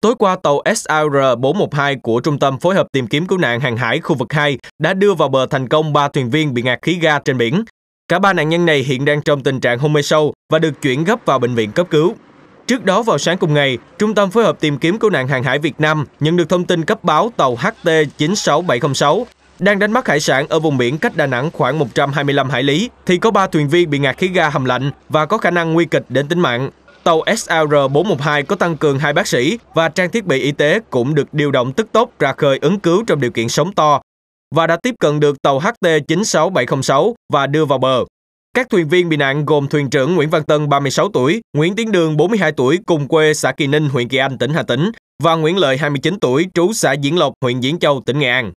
Tối qua, tàu SIR 412 của Trung tâm Phối hợp Tìm kiếm Cứu nạn Hàng hải khu vực 2 đã đưa vào bờ thành công 3 thuyền viên bị ngạt khí ga trên biển. Cả ba nạn nhân này hiện đang trong tình trạng hôn mê sâu và được chuyển gấp vào bệnh viện cấp cứu. Trước đó vào sáng cùng ngày, Trung tâm Phối hợp Tìm kiếm Cứu nạn Hàng hải Việt Nam nhận được thông tin cấp báo tàu HT96706 đang đánh bắt hải sản ở vùng biển cách Đà Nẵng khoảng 125 hải lý thì có 3 thuyền viên bị ngạt khí ga hầm lạnh và có khả năng nguy kịch đến tính mạng tàu SR412 có tăng cường hai bác sĩ và trang thiết bị y tế cũng được điều động tức tốc ra khơi ứng cứu trong điều kiện sóng to và đã tiếp cận được tàu HT96706 và đưa vào bờ. Các thuyền viên bị nạn gồm thuyền trưởng Nguyễn Văn Tân 36 tuổi, Nguyễn Tiến Đường 42 tuổi cùng quê xã Kỳ Ninh, huyện Kỳ Anh, tỉnh Hà Tĩnh và Nguyễn Lợi 29 tuổi trú xã Diễn Lộc, huyện Diễn Châu, tỉnh Nghệ An.